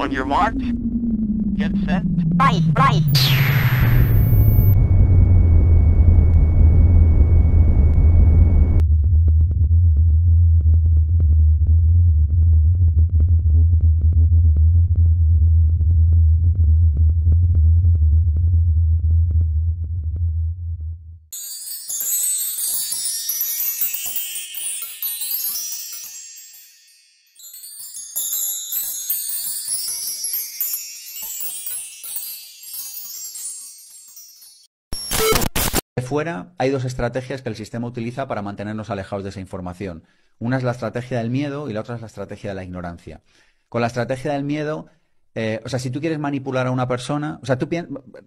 On your mark, get set. Right, right. fuera, hay dos estrategias que el sistema utiliza para mantenernos alejados de esa información. Una es la estrategia del miedo y la otra es la estrategia de la ignorancia. Con la estrategia del miedo, eh, o sea, si tú quieres manipular a una persona, o sea, tú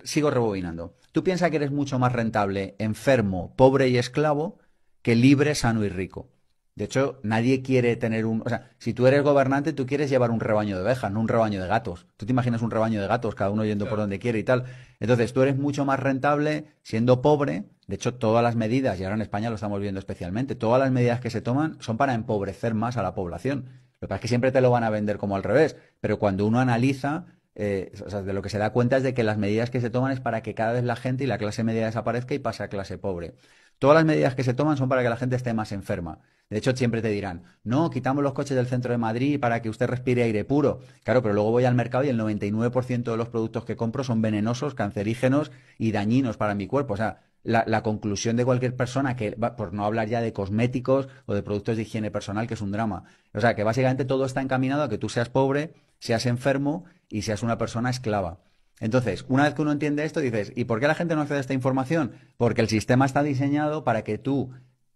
sigo rebobinando, tú piensas que eres mucho más rentable, enfermo, pobre y esclavo, que libre, sano y rico. De hecho, nadie quiere tener un... O sea, si tú eres gobernante, tú quieres llevar un rebaño de ovejas, no un rebaño de gatos. Tú te imaginas un rebaño de gatos, cada uno yendo por donde quiere y tal. Entonces, tú eres mucho más rentable siendo pobre de hecho, todas las medidas, y ahora en España lo estamos viendo especialmente, todas las medidas que se toman son para empobrecer más a la población. Lo que pasa es que siempre te lo van a vender como al revés, pero cuando uno analiza, eh, de lo que se da cuenta es de que las medidas que se toman es para que cada vez la gente y la clase media desaparezca y pase a clase pobre. Todas las medidas que se toman son para que la gente esté más enferma. De hecho, siempre te dirán, no, quitamos los coches del centro de Madrid para que usted respire aire puro. Claro, pero luego voy al mercado y el 99% de los productos que compro son venenosos, cancerígenos y dañinos para mi cuerpo. O sea, la, conclusión de cualquier persona, que por no hablar ya de cosméticos o de productos de higiene personal, que es un drama. O sea, que básicamente todo está encaminado a que tú seas pobre, seas enfermo y seas una persona esclava. Entonces, una vez que uno entiende esto, dices, ¿y por qué la gente no accede a esta información? Porque el sistema está diseñado para que tú,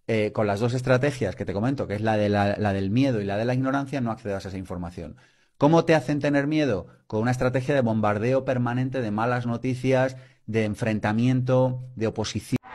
eh, con las dos estrategias que te comento, que es la, la del miedo y la de la ignorancia, no accedas a esa información. ¿Cómo te hacen tener miedo? Con una estrategia de bombardeo permanente de malas noticias, de enfrentamiento, de oposición.